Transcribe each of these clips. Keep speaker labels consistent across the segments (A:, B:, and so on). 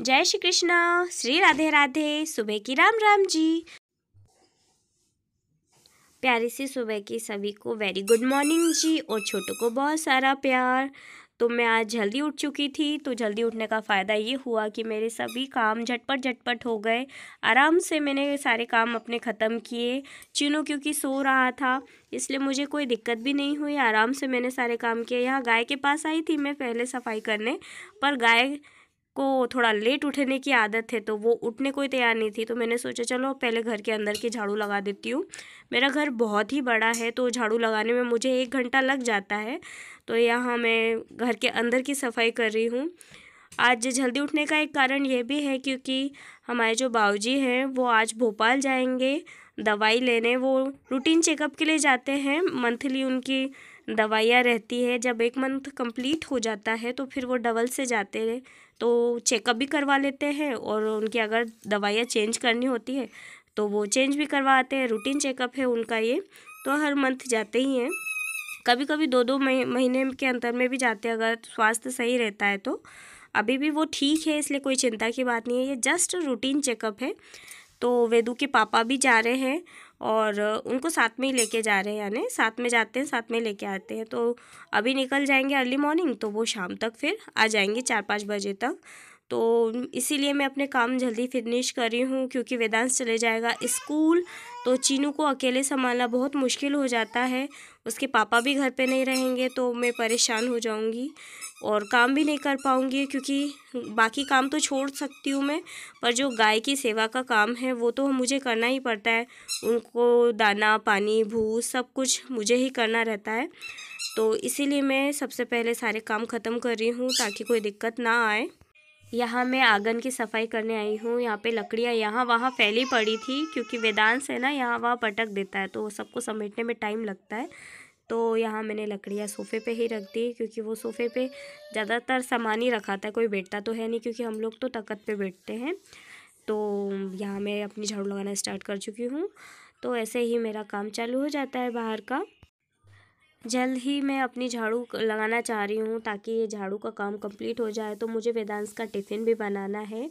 A: जय श्री कृष्णा श्री राधे राधे सुबह की राम राम जी प्यारी से सुबह की सभी को वेरी गुड मॉर्निंग जी और छोटों को बहुत सारा प्यार तो मैं आज जल्दी उठ चुकी थी तो जल्दी उठने का फ़ायदा ये हुआ कि मेरे सभी काम झटपट झटपट हो गए आराम से मैंने सारे काम अपने ख़त्म किए चिनू क्योंकि सो रहा था इसलिए मुझे कोई दिक्कत भी नहीं हुई आराम से मैंने सारे काम किए यहाँ गाय के पास आई थी मैं पहले सफाई करने पर गाय को थोड़ा लेट उठने की आदत है तो वो उठने को तैयार नहीं थी तो मैंने सोचा चलो पहले घर के अंदर की झाड़ू लगा देती हूँ मेरा घर बहुत ही बड़ा है तो झाड़ू लगाने में मुझे एक घंटा लग जाता है तो यहाँ मैं घर के अंदर की सफाई कर रही हूँ आज जल्दी उठने का एक कारण ये भी है क्योंकि हमारे जो बाबूजी हैं वो आज भोपाल जाएंगे दवाई लेने वो रूटीन चेकअप के लिए जाते हैं मंथली उनकी दवाइयाँ रहती है जब एक मंथ कंप्लीट हो जाता है तो फिर वो डबल से जाते हैं तो चेकअप भी करवा लेते हैं और उनकी अगर दवाइयाँ चेंज करनी होती है तो वो चेंज भी करवाते हैं रूटीन चेकअप है उनका ये तो हर मंथ जाते ही हैं कभी कभी दो दो महीने के अंतर में भी जाते हैं अगर स्वास्थ्य सही रहता है तो अभी भी वो ठीक है इसलिए कोई चिंता की बात नहीं है ये जस्ट रूटीन चेकअप है तो वेदू के पापा भी जा रहे हैं और उनको साथ में ही लेके जा रहे हैं यानी साथ में जाते हैं साथ में लेके आते हैं तो अभी निकल जाएंगे अर्ली मॉर्निंग तो वो शाम तक फिर आ जाएंगे चार पाँच बजे तक तो इसीलिए मैं अपने काम जल्दी फिनिश कर रही हूँ क्योंकि वेदांश चले जाएगा स्कूल तो चीनू को अकेले संभालना बहुत मुश्किल हो जाता है उसके पापा भी घर पे नहीं रहेंगे तो मैं परेशान हो जाऊँगी और काम भी नहीं कर पाऊँगी क्योंकि बाकी काम तो छोड़ सकती हूँ मैं पर जो गाय की सेवा का काम है वो तो मुझे करना ही पड़ता है उनको दाना पानी भूस सब कुछ मुझे ही करना रहता है तो इसीलिए मैं सबसे पहले सारे काम ख़त्म कर रही हूँ ताकि कोई दिक्कत ना आए यहाँ मैं आंगन की सफाई करने आई हूँ यहाँ पे लकड़ियाँ यहाँ वहाँ फैली पड़ी थी क्योंकि वेदांत से ना यहाँ वहाँ पटक देता है तो वो सबको समेटने में टाइम लगता है तो यहाँ मैंने लकड़ियाँ सोफ़े पे ही रख दी क्योंकि वो सोफ़े पे ज़्यादातर सामान ही रखा था कोई बैठता तो है नहीं क्योंकि हम लोग तो तकत पर बैठते हैं तो यहाँ मैं अपनी झाड़ू लगाना स्टार्ट कर चुकी हूँ तो ऐसे ही मेरा काम चालू हो जाता है बाहर का जल्द ही मैं अपनी झाड़ू लगाना चाह रही हूँ ताकि ये झाड़ू का काम कंप्लीट हो जाए तो मुझे वेदांश का टिफ़िन भी बनाना है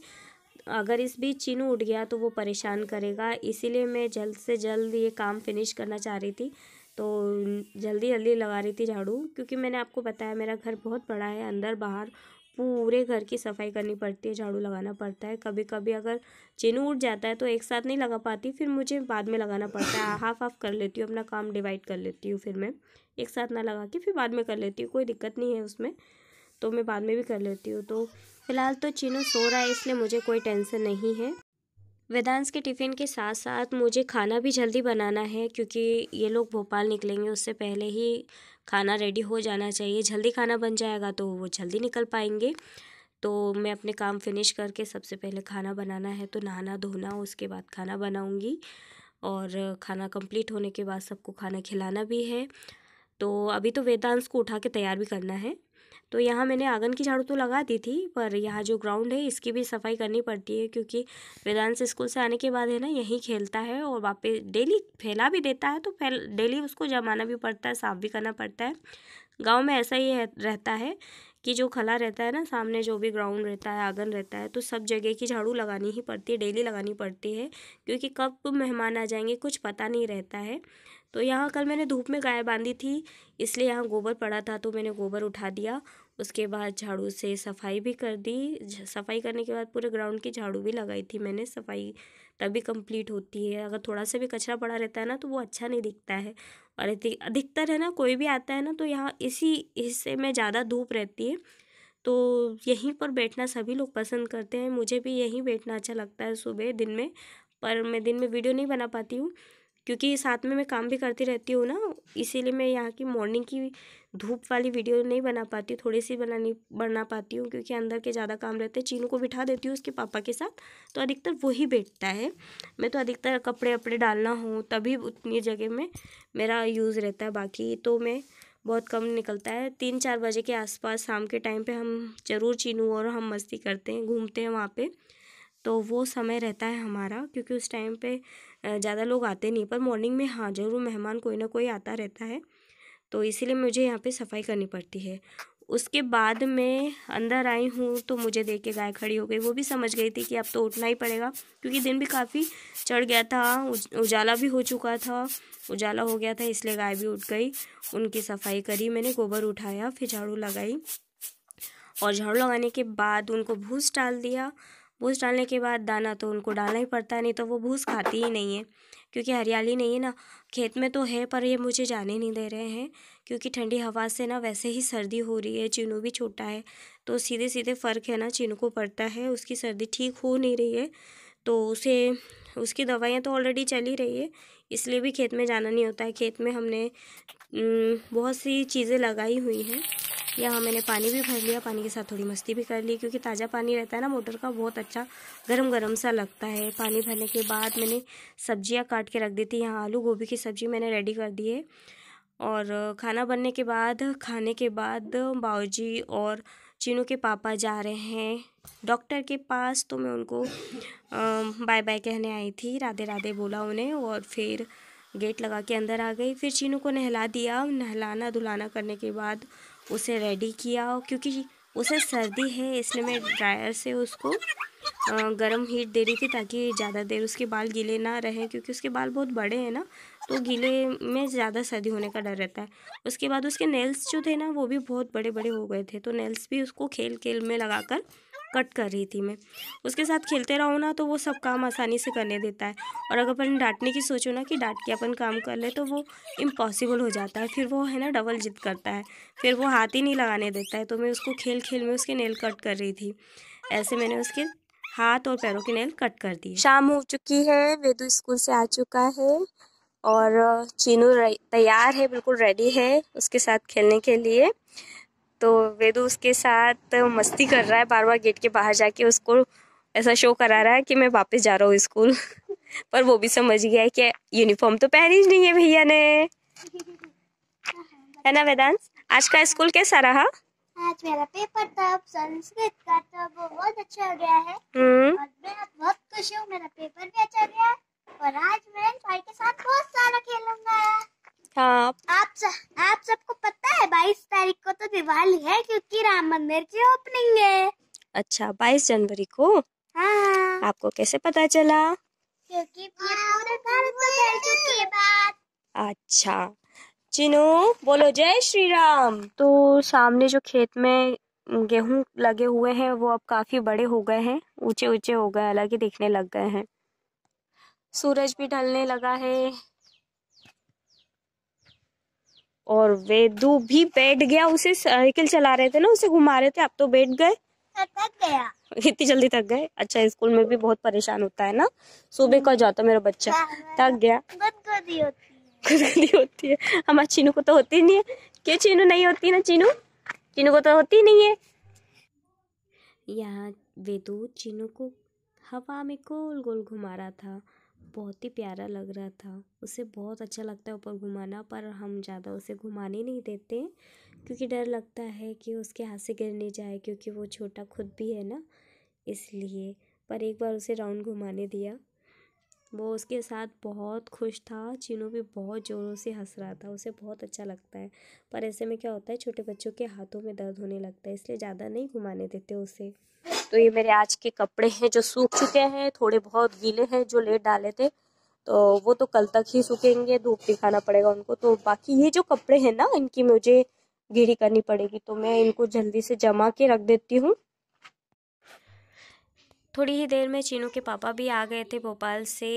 A: अगर इस बीच चीनू उठ गया तो वो परेशान करेगा इसीलिए मैं जल्द से जल्द ये काम फिनिश करना चाह रही थी तो जल्दी जल्दी लगा रही थी झाड़ू क्योंकि मैंने आपको बताया मेरा घर बहुत बड़ा है अंदर बाहर पूरे घर की सफाई करनी पड़ती है झाड़ू लगाना पड़ता है कभी कभी अगर चीनू उठ जाता है तो एक साथ नहीं लगा पाती फिर मुझे बाद में लगाना पड़ता है हाफ हाफ कर लेती हूँ अपना काम डिवाइड कर लेती हूँ फिर मैं एक साथ ना लगा के फिर बाद में कर लेती हूँ कोई दिक्कत नहीं है उसमें तो मैं बाद में भी कर लेती हूँ तो फिलहाल तो चीनू सो रहा है इसलिए मुझे कोई टेंशन नहीं है वेदांश के टिफ़िन के साथ साथ मुझे खाना भी जल्दी बनाना है क्योंकि ये लोग भोपाल निकलेंगे उससे पहले ही खाना रेडी हो जाना चाहिए जल्दी खाना बन जाएगा तो वो जल्दी निकल पाएंगे तो मैं अपने काम फिनिश करके सबसे पहले खाना बनाना है तो नहाना धोना उसके बाद खाना बनाऊँगी और खाना कम्प्लीट होने के बाद सबको खाना खिलाना भी है तो अभी तो वेदांश को उठा के तैयार भी करना है तो यहाँ मैंने आंगन की झाड़ू तो लगा दी थी पर यहाँ जो ग्राउंड है इसकी भी सफाई करनी पड़ती है क्योंकि वेदांश स्कूल से आने के बाद है ना यहीं खेलता है और वापस डेली फैला भी देता है तो फैल डेली उसको जमाना भी पड़ता है साफ भी करना पड़ता है गांव में ऐसा ही रहता है कि जो खला रहता है ना सामने जो भी ग्राउंड रहता है आंगन रहता है तो सब जगह की झाड़ू लगानी ही पड़ती है डेली लगानी पड़ती है क्योंकि कब मेहमान आ जाएंगे कुछ पता नहीं रहता है तो यहाँ कल मैंने धूप में गाय बांधी थी इसलिए यहाँ गोबर पड़ा था तो मैंने गोबर उठा दिया उसके बाद झाड़ू से सफाई भी कर दी सफाई करने के बाद पूरे ग्राउंड की झाड़ू भी लगाई थी मैंने सफाई तभी कंप्लीट होती है अगर थोड़ा सा भी कचरा पड़ा रहता है ना तो वो अच्छा नहीं दिखता है और अधिकतर है ना कोई भी आता है ना तो यहाँ इसी हिस्से में ज़्यादा धूप रहती है तो यहीं पर बैठना सभी लोग पसंद करते हैं मुझे भी यहीं बैठना अच्छा लगता है सुबह दिन में पर मैं दिन में वीडियो नहीं बना पाती हूँ क्योंकि साथ में मैं काम भी करती रहती हूँ ना इसीलिए मैं यहाँ की मॉर्निंग की धूप वाली वीडियो नहीं बना पाती हूँ थोड़ी सी बनानी बना पाती हूँ क्योंकि अंदर के ज़्यादा काम रहते हैं चीनू को बिठा देती हूँ उसके पापा के साथ तो अधिकतर वही बैठता है मैं तो अधिकतर कपड़े वपड़े डालना हो तभी उतनी जगह में मेरा यूज़ रहता है बाकी तो मैं बहुत कम निकलता है तीन चार बजे के आसपास शाम के टाइम पर हम ज़रूर चीनू और हम मस्ती करते हैं घूमते हैं वहाँ पर तो वो समय रहता है हमारा क्योंकि उस टाइम पर ज़्यादा लोग आते नहीं पर मॉर्निंग में हाँ ज़रूर मेहमान कोई ना कोई आता रहता है तो इसीलिए मुझे यहाँ पे सफाई करनी पड़ती है उसके बाद मैं अंदर आई हूँ तो मुझे देख के गाय खड़ी हो गई वो भी समझ गई थी कि अब तो उठना ही पड़ेगा क्योंकि दिन भी काफ़ी चढ़ गया था उज, उजाला भी हो चुका था उजाला हो गया था इसलिए गाय भी उठ गई उनकी सफाई करी मैंने गोबर उठाया फिर झाड़ू लगाई और झाड़ू लगाने के बाद उनको भूस डाल दिया भूस डालने के बाद दाना तो उनको डालना ही पड़ता है नहीं तो वो भूस खाती ही नहीं है क्योंकि हरियाली नहीं है ना खेत में तो है पर ये मुझे जाने नहीं दे रहे हैं क्योंकि ठंडी हवा से ना वैसे ही सर्दी हो रही है चीनू भी छोटा है तो सीधे सीधे फ़र्क है ना चीनू को पड़ता है उसकी सर्दी ठीक हो नहीं रही है तो उसे उसकी दवाइयाँ तो ऑलरेडी चल ही रही है इसलिए भी खेत में जाना नहीं होता है खेत में हमने बहुत सी चीज़ें लगाई हुई हैं यहाँ मैंने पानी भी भर लिया पानी के साथ थोड़ी मस्ती भी कर ली क्योंकि ताज़ा पानी रहता है ना मोटर का बहुत अच्छा गरम गरम सा लगता है पानी भरने के बाद मैंने सब्जियाँ काट के रख दी थी यहाँ आलू गोभी की सब्ज़ी मैंने रेडी कर दी है और खाना बनने के बाद खाने के बाद बाबूजी और चीनू के पापा जा रहे हैं डॉक्टर के पास तो मैं उनको बाय बाय कहने आई थी राधे राधे बोला उन्हें और फिर गेट लगा के अंदर आ गई फिर चीनू को नहला दिया नहलाना धुलाना करने के बाद उसे रेडी किया क्योंकि उसे सर्दी है इसलिए मैं ड्रायर से उसको गर्म हीट दे रही थी ताकि ज़्यादा देर उसके बाल गीले ना रहें क्योंकि उसके बाल बहुत बड़े हैं ना तो गीले में ज़्यादा सर्दी होने का डर रहता है उसके बाद उसके नेल्स जो थे ना वो भी बहुत बड़े बड़े हो गए थे तो नेल्स भी उसको खेल खेल में लगाकर कट कर रही थी मैं उसके साथ खेलते रहो ना तो वो सब काम आसानी से करने देता है और अगर अपन डांटने की सोचो ना कि डांट के अपन काम कर ले तो वो इम्पॉसिबल हो जाता है फिर वो है ना डबल जिद करता है फिर वो हाथ ही नहीं लगाने देता है तो मैं उसको खेल खेल में उसके नेल कट कर रही थी ऐसे मैंने उसके हाथ और पैरों के नेल कट कर दिए शाम हो चुकी है वेदू स्कूल से आ चुका है और चीनू तैयार है बिल्कुल रेडी है उसके साथ खेलने के लिए तो वेदू उसके साथ मस्ती कर रहा है बार बार गेट के बाहर जाके उसको ऐसा शो करा रहा है कि मैं वापस जा रहा हूँ स्कूल पर वो भी समझ गया है कि यूनिफॉर्म तो पहनी ही नहीं है भैया ने है ना वेदांत आज का स्कूल कैसा रहा आज मेरा पेपर था संस्कृत का तो बहुत अच्छा गया है हम्म। और मैं बहुत खुश हूँ मेरा पेपर भी अच्छा गया और आज मैं भाई के साथ बहुत सारा खेलूंगा हाँ आप स, आप सबको पता है बाईस तारीख को तो दिवाली है क्योंकि राम मंदिर की ओपनिंग है अच्छा बाईस जनवरी को हाँ आपको कैसे पता चला क्योंकि अच्छा चिनो बोलो जय श्री राम तो सामने जो खेत में गेहूं लगे हुए हैं वो अब काफी बड़े हो गए हैं ऊंचे ऊंचे हो गए हालांकि दिखने लग गए हैं सूरज भी ढलने लगा है और वेदू भी बैठ गया उसे साइकिल चला रहे थे ना उसे घुमा रहे थे आप तो बैठ गए थक गया इतनी जल्दी थक गए अच्छा स्कूल में भी बहुत परेशान होता है ना सुबह का जाता मेरा बच्चा हाँ, थक गया गुदगुदी होती, होती है हमारे चीनू को तो होती नहीं है क्यों चीनू नहीं होती ना चीनू चीनू को तो होती नहीं है यहाँ वेदू चीनू को हवा में गोल गोल घुमा रहा था बहुत ही प्यारा लग रहा था उसे बहुत अच्छा लगता है ऊपर घुमाना पर हम ज़्यादा उसे घुमाने नहीं देते क्योंकि डर लगता है कि उसके हाथ से गिर नहीं जाए क्योंकि वो छोटा खुद भी है ना इसलिए पर एक बार उसे राउंड घुमाने दिया वो उसके साथ बहुत खुश था चीनू भी बहुत ज़ोरों से हंस रहा था उसे बहुत अच्छा लगता है पर ऐसे में क्या होता है छोटे बच्चों के हाथों में दर्द होने लगता है इसलिए ज़्यादा नहीं घुमाने देते उसे तो ये मेरे आज के कपड़े हैं जो सूख चुके हैं थोड़े बहुत गीले हैं जो लेट डाले थे तो वो तो कल तक ही सूखेंगे धूप दिखाना पड़ेगा उनको तो बाकी ये जो कपड़े हैं ना इनकी मुझे गिरी करनी पड़ेगी तो मैं इनको जल्दी से जमा के रख देती हूँ थोड़ी ही देर में चीनू के पापा भी आ गए थे भोपाल से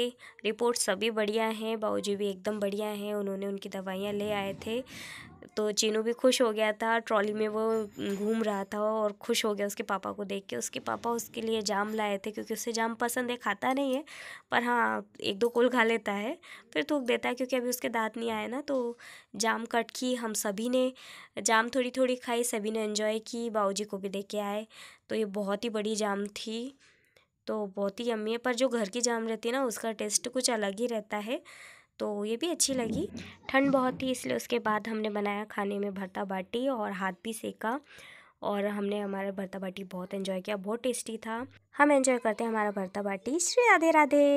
A: रिपोर्ट सभी बढ़िया हैं बाबूजी भी एकदम बढ़िया हैं उन्होंने उनकी दवाइयाँ ले आए थे तो चीनू भी खुश हो गया था ट्रॉली में वो घूम रहा था और खुश हो गया उसके पापा को देख के उसके पापा उसके लिए जाम लाए थे क्योंकि उसे जाम पसंद है खाता नहीं है पर हाँ एक दो कोल खा लेता है फिर थूक देता है क्योंकि अभी उसके दांत नहीं आए ना तो जाम कट की हम सभी ने जाम थोड़ी थोड़ी खाई सभी ने इन्जॉय की बाबू को भी दे के आए तो ये बहुत ही बड़ी जाम थी तो बहुत ही यम्मी है पर जो घर की जाम रहती है ना उसका टेस्ट कुछ अलग ही रहता है तो ये भी अच्छी लगी ठंड बहुत थी इसलिए उसके बाद हमने बनाया खाने में भरता बाटी और हाथ भी सेका और हमने हमारा भरता बाटी बहुत एंजॉय किया बहुत टेस्टी था हम एंजॉय करते हैं हमारा भरता बाटी श्री राधे राधे